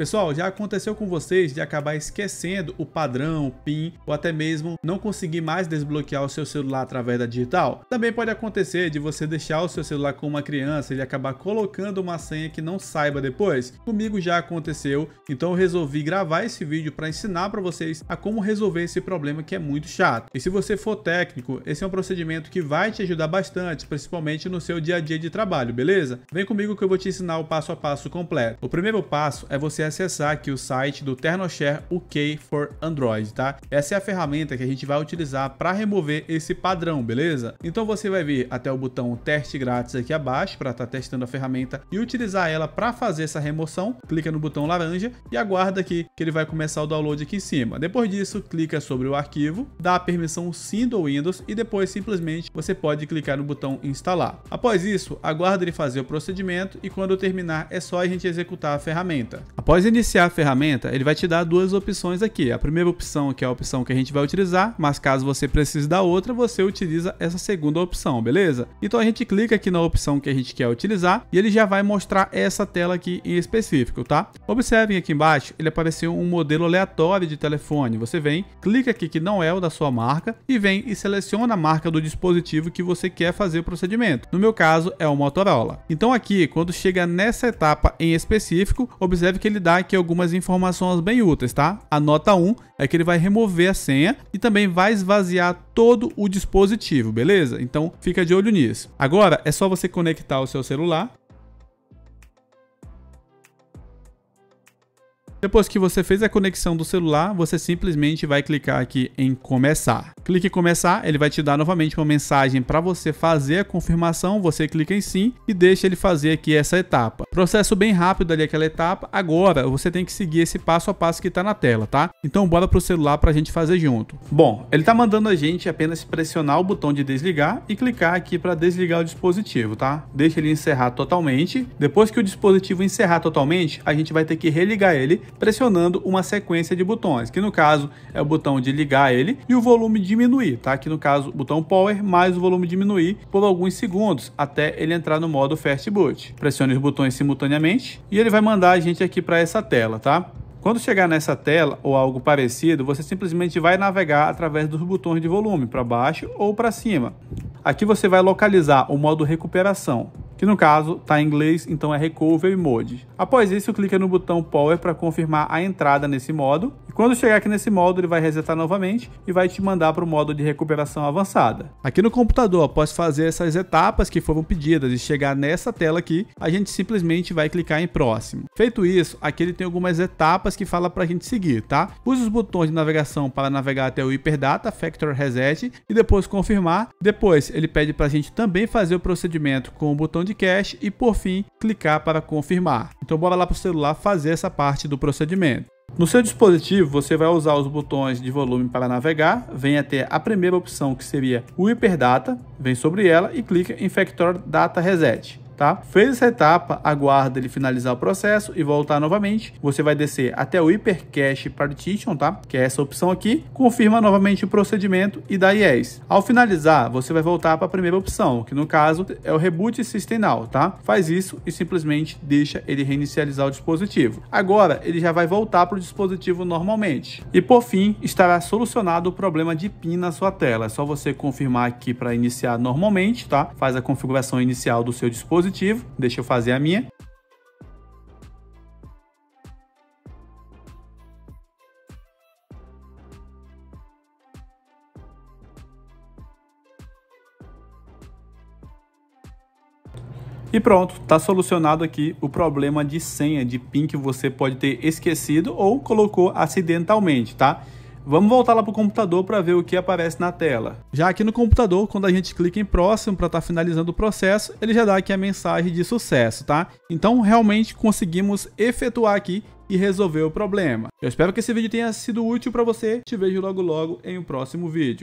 Pessoal, já aconteceu com vocês de acabar esquecendo o padrão, o PIN ou até mesmo não conseguir mais desbloquear o seu celular através da digital? Também pode acontecer de você deixar o seu celular com uma criança e acabar colocando uma senha que não saiba depois. Comigo já aconteceu, então eu resolvi gravar esse vídeo para ensinar para vocês a como resolver esse problema que é muito chato. E se você for técnico, esse é um procedimento que vai te ajudar bastante, principalmente no seu dia a dia de trabalho, beleza? Vem comigo que eu vou te ensinar o passo a passo completo. O primeiro passo é você acessar aqui o site do TernoShare UK for Android, tá? Essa é a ferramenta que a gente vai utilizar para remover esse padrão, beleza? Então você vai vir até o botão teste grátis aqui abaixo para estar tá testando a ferramenta e utilizar ela para fazer essa remoção. Clica no botão laranja e aguarda aqui que ele vai começar o download aqui em cima. Depois disso, clica sobre o arquivo, dá a permissão sim do Windows e depois simplesmente você pode clicar no botão instalar. Após isso, aguarda ele fazer o procedimento e quando terminar é só a gente executar a ferramenta. Após Após iniciar a ferramenta, ele vai te dar duas opções aqui. A primeira opção, que é a opção que a gente vai utilizar, mas caso você precise da outra, você utiliza essa segunda opção, beleza? Então a gente clica aqui na opção que a gente quer utilizar e ele já vai mostrar essa tela aqui em específico, tá? Observem aqui embaixo, ele apareceu um modelo aleatório de telefone. Você vem, clica aqui que não é o da sua marca e vem e seleciona a marca do dispositivo que você quer fazer o procedimento. No meu caso, é o Motorola. Então aqui, quando chega nessa etapa em específico, observe que ele ele dá aqui algumas informações bem úteis, tá? A nota 1 é que ele vai remover a senha e também vai esvaziar todo o dispositivo, beleza? Então fica de olho nisso. Agora é só você conectar o seu celular Depois que você fez a conexão do celular, você simplesmente vai clicar aqui em começar. Clique em começar, ele vai te dar novamente uma mensagem para você fazer a confirmação, você clica em sim e deixa ele fazer aqui essa etapa. Processo bem rápido ali aquela etapa, agora você tem que seguir esse passo a passo que está na tela, tá? Então bora para o celular para a gente fazer junto. Bom, ele está mandando a gente apenas pressionar o botão de desligar e clicar aqui para desligar o dispositivo, tá? Deixa ele encerrar totalmente. Depois que o dispositivo encerrar totalmente, a gente vai ter que religar ele pressionando uma sequência de botões, que no caso é o botão de ligar ele e o volume diminuir, tá? Que no caso o botão power mais o volume diminuir por alguns segundos até ele entrar no modo fast boot. Pressione os botões simultaneamente e ele vai mandar a gente aqui para essa tela, tá? Quando chegar nessa tela ou algo parecido, você simplesmente vai navegar através dos botões de volume para baixo ou para cima. Aqui você vai localizar o modo recuperação que no caso está em inglês, então é Recovery Mode. Após isso, clica no botão Power para confirmar a entrada nesse modo. E quando chegar aqui nesse modo, ele vai resetar novamente e vai te mandar para o modo de recuperação avançada. Aqui no computador, após fazer essas etapas que foram pedidas e chegar nessa tela aqui, a gente simplesmente vai clicar em próximo. Feito isso, aqui ele tem algumas etapas que fala para a gente seguir, tá? Use os botões de navegação para navegar até o Hyperdata, Factor Reset e depois confirmar. Depois, ele pede para a gente também fazer o procedimento com o botão de podcast e por fim clicar para confirmar. Então bora lá para o celular fazer essa parte do procedimento. No seu dispositivo, você vai usar os botões de volume para navegar, vem até a primeira opção que seria o Hyperdata, vem sobre ela e clica em Factor Data Reset tá? Fez essa etapa, aguarda ele finalizar o processo e voltar novamente. Você vai descer até o Hypercache Partition, tá? Que é essa opção aqui. Confirma novamente o procedimento e dá Yes. Ao finalizar, você vai voltar para a primeira opção, que no caso é o Reboot System Now, tá? Faz isso e simplesmente deixa ele reinicializar o dispositivo. Agora, ele já vai voltar para o dispositivo normalmente. E por fim, estará solucionado o problema de PIN na sua tela. É só você confirmar aqui para iniciar normalmente, tá? Faz a configuração inicial do seu dispositivo positivo, deixa eu fazer a minha. E pronto, está solucionado aqui o problema de senha de PIN que você pode ter esquecido ou colocou acidentalmente, tá? Vamos voltar lá para o computador para ver o que aparece na tela. Já aqui no computador, quando a gente clica em próximo para estar tá finalizando o processo, ele já dá aqui a mensagem de sucesso, tá? Então realmente conseguimos efetuar aqui e resolver o problema. Eu espero que esse vídeo tenha sido útil para você. Te vejo logo logo em um próximo vídeo.